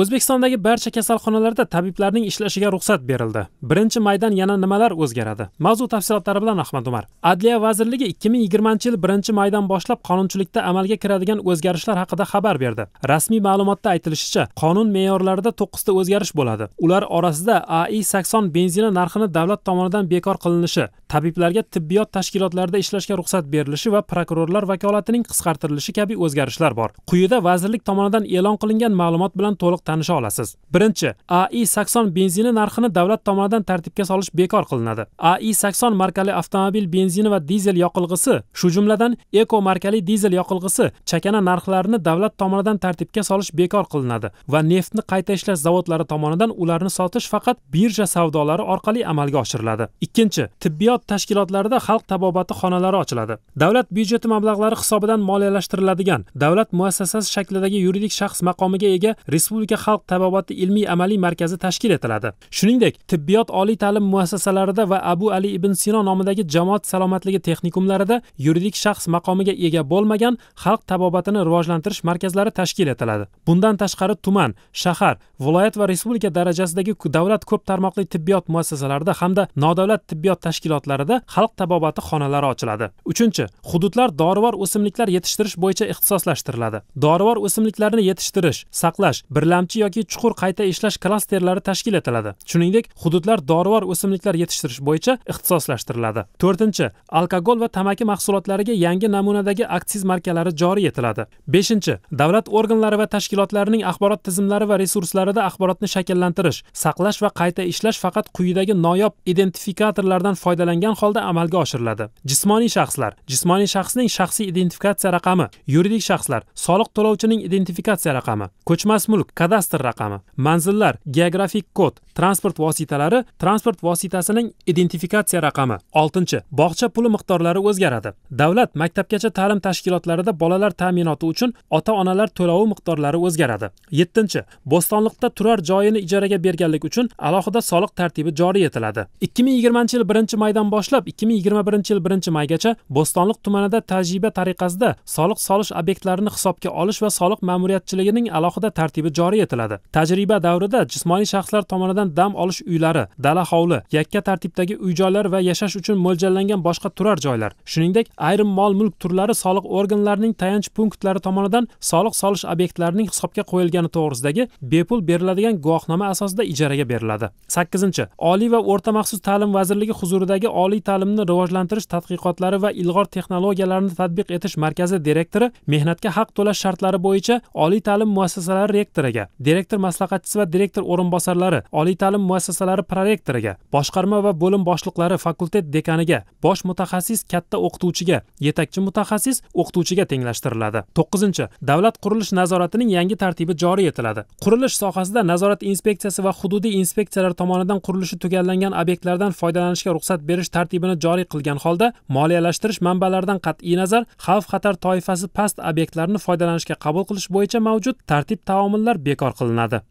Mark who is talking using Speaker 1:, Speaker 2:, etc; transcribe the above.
Speaker 1: o'zbekistondagi barcha kasalxonalarda tabiblarning ishlashiga ruxsat berildi birinchi maydan yana nimalar o'zgaradi mavzu tafsilotlari bilan ahmad umar adliya vazirligi ikki ming yigirmanchi yil birinchi maydan boshlab qonunchilikda amalga kiradigan o'zgarishlar haqida xabar berdi rasmiy ma'lumotda aytilishicha qonun me'yorlarida to'qqizta o'zgarish bo'ladi ular orasida ai sakson benzini narxini davlat tomonidan bekor qilinishi tabiblarga tibbiyot tashkilotlarida ishlashga ruxsat berilishi va prokurorlar vakolatining qisqartirilishi kabi o'zgarishlar bor quyida vazirlik tomonidan e'lon qilingan ma'lumot bilan to'liq tanisha olasiz birinchi ai sakson benzini narxini davlat tomonidan tartibga solish bekor qilinadi ai sakson markali avtomobil benzini va dizel yoqilg'isi shu jumladan eko markali dizel yoqilg'isi chakana narxlarini davlat tomonidan tartibga solish bekor qilinadi va neftni qayta ishlash zavodlari tomonidan ularni sotish faqat birja savdolari orqali amalga oshiriladi ikkinchi tibbiyot tashkilotlarida xalq tabobati xonalari ochiladi davlat byudjeti mablag'lari hisobidan moliyalashtiriladigan davlat muassasasi shaklidagi yuridik shaxs maqomiga ega respublika xalq tabobati ilmiy amaliy markazi tashkil etiladi shuningdek tibbiyot oliy ta'lim muassasalarida va abu ali ibn sino nomidagi jamoat salomatligi texnikumlarida yuridik shaxs maqomiga ega bo'lmagan xalq tabobatini rivojlantirish markazlari tashkil etiladi bundan tashqari tuman shahar viloyat va respublika darajasidagi davlat ko'p tarmoqli tibbiyot muassasalarida hamda nodavlat tibbiyot tashkilotlarida xalq tabobati xonalari ochiladi uchinchi hududlar dorivor o'simliklar yetishtirish bo'yicha ixtisoslashtiriladi dorivor o'simliklarni yetishtirish saqlash birlamchi gilamchi yoki chuqur qayta ishlash klasterlari tashkil etiladi shuningdek hududlar dorivor o'simliklar yetishtirish bo'yicha ixtisoslashtiriladi to'rtinchi alkogol va tamaki mahsulotlariga yangi namunadagi aksiz markalari joriy etiladi beshinchi davlat organlari va tashkilotlarining axborot tizimlari va resurslarida axborotni shakllantirish saqlash va qayta ishlash faqat quyidagi noyob identifikatorlardan foydalangan holda amalga oshiriladi jismoniy shaxslar jismoniy shaxsning shaxsiy identifikatsiya raqami yuridik shaxslar soliq to'lovchining identifikatsiya raqami ko'chmas mulk kadastr raqami manzillar geografik kod transport vositalari transport vositasining identifikatsiya raqami oltinchi bog'cha puli miqdorlari o'zgaradi davlat maktabgacha ta'lim tashkilotlarida bolalar ta'minoti uchun ota onalar to'lovi miqdorlari o'zgaradi yettinchi bo'stonliqda turar joyini ijaraga berganlik uchun alohida soliq tartibi joriy etiladi ikki ming yigirmanchi yil birinchi maydan boshlab ikki ming yigirma birinchi yil birinchi maygacha bo'stonliq tumanida tajriba tariqasida soliq solish obyektlarini hisobga olish va soliq ma'muriyatchiligining alohida tartibi joriy etiladi tajriba davrida jismoniy shaxslar tomonidan dam olish uylari dala hovli yakka tartibdagi uy joylar va yashash uchun mo'ljallangan boshqa turar joylar shuningdek ayrim mol mulk turlari soliq organlarining tayanch punktlari tomonidan soliq solish obyektlarining hisobga qo'yilgani to'g'risidagi bepul beriladigan guvohnoma asosida ijaraga beriladi sakkizinchi oliy va o'rta maxsus ta'lim vazirligi huzuridagi oliy ta'limni rivojlantirish tadqiqotlari va ilg'or texnologiyalarini tatbiq etish markazi direktori mehnatga haq to'lash shartlari bo'yicha oliy ta'lim muassasalari rektoriga direktor maslahatchisi va direktor o'rinbosarlari oliy ta'lim muassasalari prorektoriga boshqarma va bo'lim boshliqlari fakultet dekaniga bosh mutaxassis katta o'qituvchiga yetakchi mutaxassis o'qituvchiga tenglashtiriladi to'qqizinchi davlat qurilish nazoratining yangi tartibi joriy etiladi qurilish sohasida nazorat inspeksiyasi va hududiy inspeksiyalar tomonidan qurilishi tugallangan obyektlardan foydalanishga ruxsat berish tartibini joriy qilgan holda moliyalashtirish manbalaridan qat'iy nazar xavf xatar toifasi past obyektlarni foydalanishga qabul qilish bo'yicha mavjud tartib taomillar bekor qilinadi